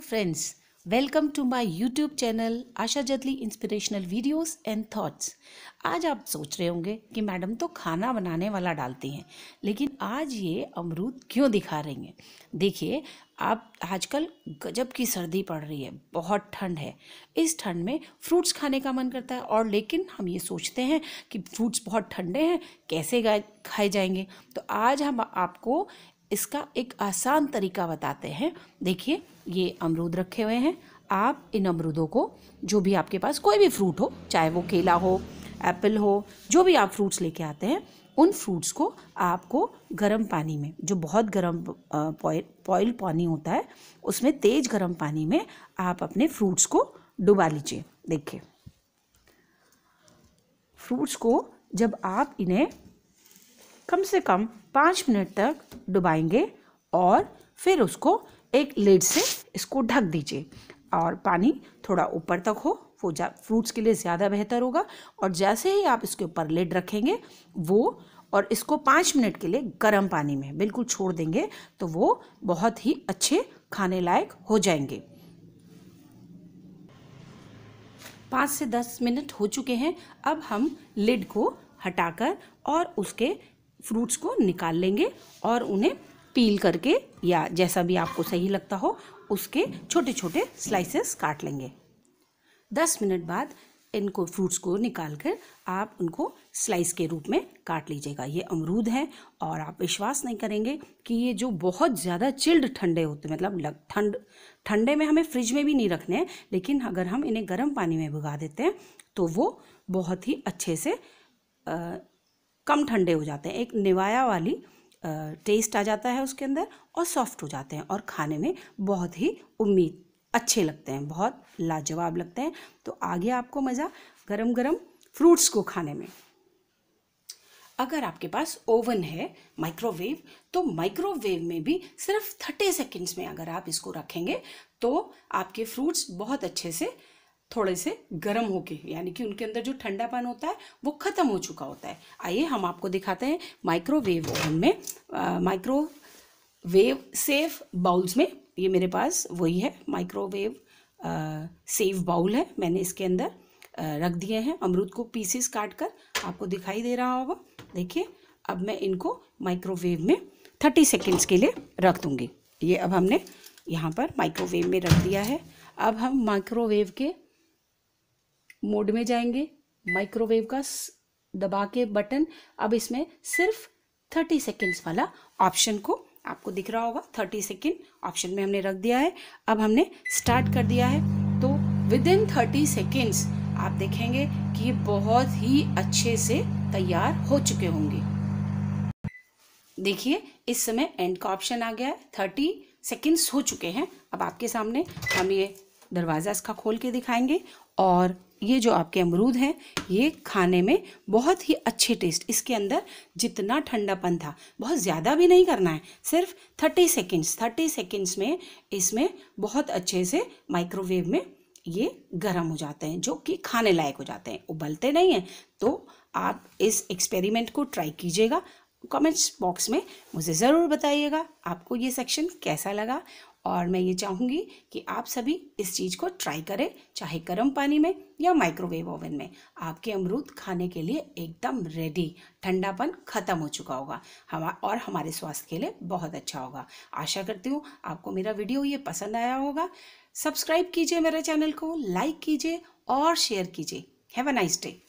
friends welcome to to YouTube channel आशा जदली inspirational videos and thoughts आज आप सोच रहे होंगे कि मैडम तो खाना बनाने वाला डालती हैं लेकिन आज ये अमरूद क्यों दिखा रही हैं देखिए आप आजकल गजब की सर्दी पड़ रही है बहुत ठंड है इस ठंड में फ्रूट्स खाने का मन करता है और लेकिन हम ये सोचते हैं कि फ्रूट्स बहुत ठंडे हैं कैसे खाए जाएंगे तो आज हम आपको इसका एक आसान तरीका बताते हैं देखिए ये अमरूद रखे हुए हैं आप इन अमरूदों को जो भी आपके पास कोई भी फ्रूट हो चाहे वो केला हो एप्पल हो जो भी आप फ्रूट्स लेके आते हैं उन फ्रूट्स को आपको गर्म पानी में जो बहुत गर्म पॉइल पानी होता है उसमें तेज़ गर्म पानी में आप अपने फ्रूट्स को डुबा लीजिए देखिए फ्रूट्स को जब आप इन्हें कम से कम पाँच मिनट तक डुबाएंगे और फिर उसको एक लेड से इसको ढक दीजिए और पानी थोड़ा ऊपर तक हो वो जा फ्रूट्स के लिए ज़्यादा बेहतर होगा और जैसे ही आप इसके ऊपर लेड रखेंगे वो और इसको पाँच मिनट के लिए गर्म पानी में बिल्कुल छोड़ देंगे तो वो बहुत ही अच्छे खाने लायक हो जाएंगे पाँच से दस मिनट हो चुके हैं अब हम लिड को हटाकर और उसके फ्रूट्स को निकाल लेंगे और उन्हें पील करके या जैसा भी आपको सही लगता हो उसके छोटे छोटे स्लाइसेस काट लेंगे दस मिनट बाद इनको फ्रूट्स को निकाल कर आप उनको स्लाइस के रूप में काट लीजिएगा ये अमरूद है और आप विश्वास नहीं करेंगे कि ये जो बहुत ज़्यादा चिल्ड ठंडे होते मतलब लग ठंड ठंडे में हमें फ्रिज में भी नहीं रखने हैं लेकिन अगर हम इन्हें गर्म पानी में भुगा देते हैं तो वो बहुत ही अच्छे से आ, कम ठंडे हो जाते हैं एक निवाया वाली टेस्ट आ जाता है उसके अंदर और सॉफ्ट हो जाते हैं और खाने में बहुत ही उम्मीद अच्छे लगते हैं बहुत लाजवाब लगते हैं तो आ गया आपको मज़ा गरम गरम फ्रूट्स को खाने में अगर आपके पास ओवन है माइक्रोवेव तो माइक्रोवेव में भी सिर्फ थर्टी सेकेंड्स में अगर आप इसको रखेंगे तो आपके फ्रूट्स बहुत अच्छे से थोड़े से गर्म होके यानी कि उनके अंदर जो ठंडापन होता है वो ख़त्म हो चुका होता है आइए हम आपको दिखाते हैं माइक्रोवेव ओवन में माइक्रोवेव सेफ बाउल्स में ये मेरे पास वही है माइक्रोवेव सेफ बाउल है मैंने इसके अंदर रख दिए हैं अमरूद को पीसेस काट कर आपको दिखाई दे रहा होगा देखिए अब मैं इनको माइक्रोवेव में थर्टी सेकेंड्स के लिए रख दूँगी ये अब हमने यहाँ पर माइक्रोवेव में रख दिया है अब हम माइक्रोवेव के मोड में जाएंगे माइक्रोवेव का दबा के बटन अब इसमें सिर्फ थर्टी सेकेंड्स वाला ऑप्शन को आपको दिख रहा होगा थर्टी सेकेंड ऑप्शन में हमने रख दिया है अब हमने स्टार्ट कर दिया है तो विद इन थर्टी सेकेंड्स आप देखेंगे कि ये बहुत ही अच्छे से तैयार हो चुके होंगे देखिए इस समय एंड का ऑप्शन आ गया है थर्टी सेकेंड्स हो चुके हैं अब आपके सामने हम ये दरवाज़ा इसका खोल के दिखाएंगे और ये जो आपके अमरूद हैं ये खाने में बहुत ही अच्छे टेस्ट इसके अंदर जितना ठंडापन था बहुत ज़्यादा भी नहीं करना है सिर्फ थर्टी सेकेंड्स थर्टी सेकेंड्स में इसमें बहुत अच्छे से माइक्रोवेव में ये गर्म हो जाते हैं जो कि खाने लायक हो जाते हैं उबलते नहीं हैं तो आप इस एक्सपेरिमेंट को ट्राई कीजिएगा कमेंट्स बॉक्स में मुझे ज़रूर बताइएगा आपको ये सेक्शन कैसा लगा और मैं ये चाहूँगी कि आप सभी इस चीज़ को ट्राई करें चाहे गर्म पानी में या माइक्रोवेव ओवन में आपके अमरूद खाने के लिए एकदम रेडी ठंडापन खत्म हो चुका होगा हम और हमारे स्वास्थ्य के लिए बहुत अच्छा होगा आशा करती हूँ आपको मेरा वीडियो ये पसंद आया होगा सब्सक्राइब कीजिए मेरे चैनल को लाइक कीजिए और शेयर कीजिए हैव अ नाइस डे